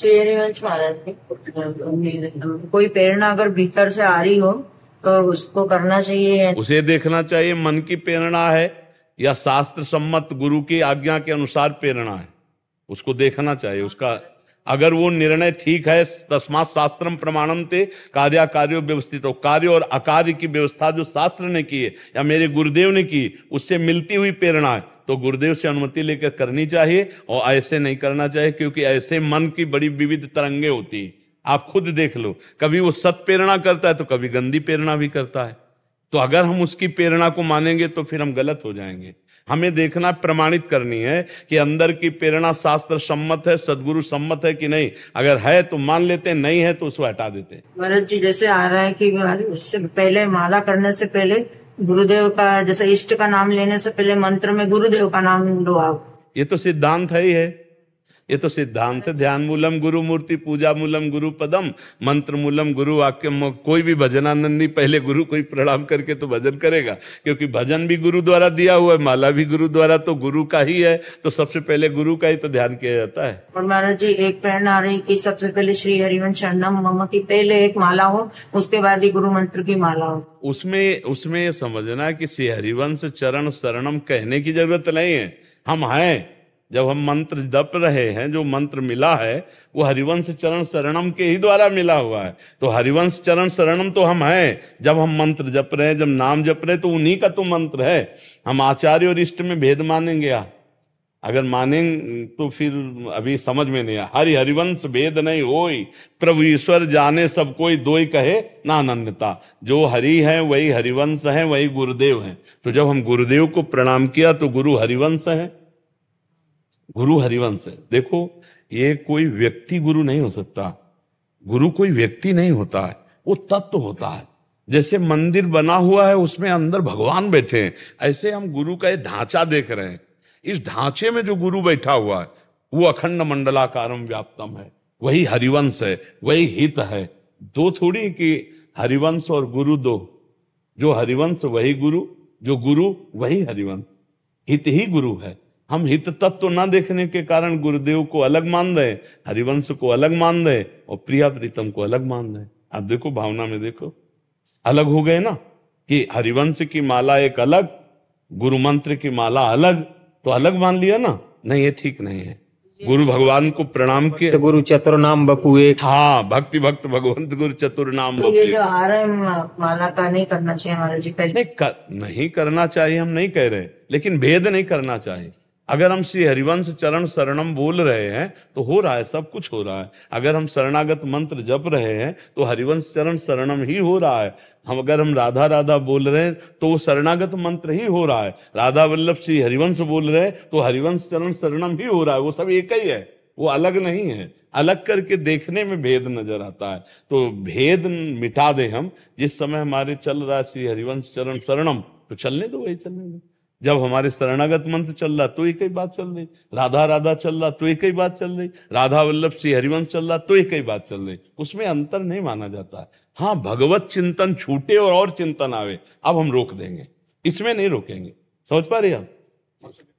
हरिवंश महाराज कोई प्रेरणा अगर भीतर से आ रही हो तो उसको करना चाहिए उसे देखना चाहिए मन की प्रेरणा है या शास्त्र सम्मत गुरु की आज्ञा के अनुसार प्रेरणा है उसको देखना चाहिए उसका अगर वो निर्णय ठीक है तस्मात शास्त्रम प्रमाणम थे कार्या कार्यो व्यवस्थित हो कार्य और अकार्य की व्यवस्था जो शास्त्र ने की है या मेरे गुरुदेव ने की उससे मिलती हुई प्रेरणा तो गुरुदेव से अनुमति लेकर करनी चाहिए और ऐसे नहीं करना चाहिए क्योंकि ऐसे मन की बड़ी विविध तरंगे होती आप खुद देख लो कभी वो सत प्रेरणा करता है तो कभी गंदी प्रेरणा भी करता है तो अगर हम उसकी प्रेरणा को मानेंगे तो फिर हम गलत हो जाएंगे हमें देखना प्रमाणित करनी है कि अंदर की प्रेरणा शास्त्र सम्मत है सदगुरु सम्मत है कि नहीं अगर है तो मान लेते हैं नहीं है तो उसको हटा देते हैं भरत जी जैसे आ रहा है कि उससे पहले माला करने से पहले गुरुदेव का जैसे इष्ट का नाम लेने से पहले मंत्र में गुरुदेव का नाम दो आप ये तो सिद्धांत है ही है ये तो सिद्धांत है ध्यान मूलम गुरु मूर्ति पूजा मूलम गुरु पदम मंत्र मूलम गुरु वाक्य कोई भी भजनानंदी पहले गुरु कोई प्रणाम करके तो भजन करेगा क्योंकि भजन भी गुरु द्वारा दिया हुआ है माला भी गुरु द्वारा तो गुरु का ही है तो सबसे पहले गुरु का ही तो ध्यान किया जाता है और महाराज जी एक प्रेरणा रही की सबसे पहले श्री हरिवंश शरणम मम की पहले एक माला हो उसके बाद ही गुरु मंत्र की माला हो उसमें उसमें समझना की श्री हरिवंश चरण शरणम कहने की जरूरत नहीं है हम हैं जब हम मंत्र जप रहे हैं जो मंत्र मिला है वो हरिवंश चरण शरणम के ही द्वारा मिला हुआ है तो हरिवंश चरण शरणम तो हम हैं जब हम मंत्र जप रहे हैं जब नाम जप रहे हैं तो उन्हीं का तो मंत्र है हम आचार्य और इष्ट में भेद मानेंगे या अगर मानेंगे तो फिर अभी समझ में नहीं आया हरि हरिवंश भेद नहीं हो प्रभु ईश्वर जाने सब कोई दो ही कहे ना अनन्यता जो हरि है वही हरिवंश है वही गुरुदेव है तो जब हम गुरुदेव को प्रणाम किया तो गुरु हरिवंश है गुरु हरिवंश है देखो ये कोई व्यक्ति गुरु नहीं हो सकता गुरु कोई व्यक्ति नहीं होता है वो तत्व होता है जैसे मंदिर बना हुआ है उसमें अंदर भगवान बैठे हैं ऐसे हम गुरु का ये ढांचा देख रहे हैं इस ढांचे में जो गुरु बैठा हुआ है वो अखंड मंडलाकारम व्याप्तम है वही हरिवंश है वही हित है दो थोड़ी कि हरिवंश और गुरु दो जो हरिवंश वही गुरु जो गुरु वही हरिवंश हित ही गुरु है हम हित तत्व ना देखने के कारण गुरुदेव को अलग मान रहे हरिवंश को अलग मान रहे और प्रिया प्रीतम को अलग मान रहे आप देखो भावना में देखो अलग हो गए ना कि हरिवंश की माला एक अलग गुरु मंत्र की माला अलग तो अलग मान लिया ना नहीं ये ठीक नहीं है गुरु भगवान को प्रणाम के तो गुरु चतुर नाम बकुए हाँ भक्ति भक्त भगवंत गुरु चतुर नाम तो ये जो आ माला का नहीं करना चाहिए हमारे जी नहीं कर, नहीं करना चाहिए हम नहीं कह रहे लेकिन भेद नहीं करना चाहिए अगर हम श्री हरिवंश चरण शरणम बोल रहे हैं तो हो रहा है सब कुछ हो रहा है अगर हम शरणागत मंत्र जप रहे हैं तो हरिवंश चरण शरणम ही हो रहा है हम अगर हम राधा राधा बोल रहे हैं तो वो शरणागत मंत्र ही हो रहा है राधा वल्लभ श्री हरिवंश बोल रहे हैं तो हरिवंश चरण शरणम ही हो रहा है वो सब एक ही है वो अलग नहीं है अलग करके देखने में भेद नजर आता है तो भेद मिटा दे हम जिस समय हमारे चल रहा है श्री हरिवंश चरण शरणम तो चलने दो वही चलने दो जब हमारे शरणागत मंत्र चल रहा तो एक ही बात चल रही राधा राधा चल रहा तो एक ही बात चल रही राधा वल्लभ श्री हरिवंश चल रहा तो एक ही बात चल रही उसमें अंतर नहीं माना जाता है हाँ भगवत चिंतन छूटे और, और चिंतन आवे अब हम रोक देंगे इसमें नहीं रोकेंगे समझ पा रहे आप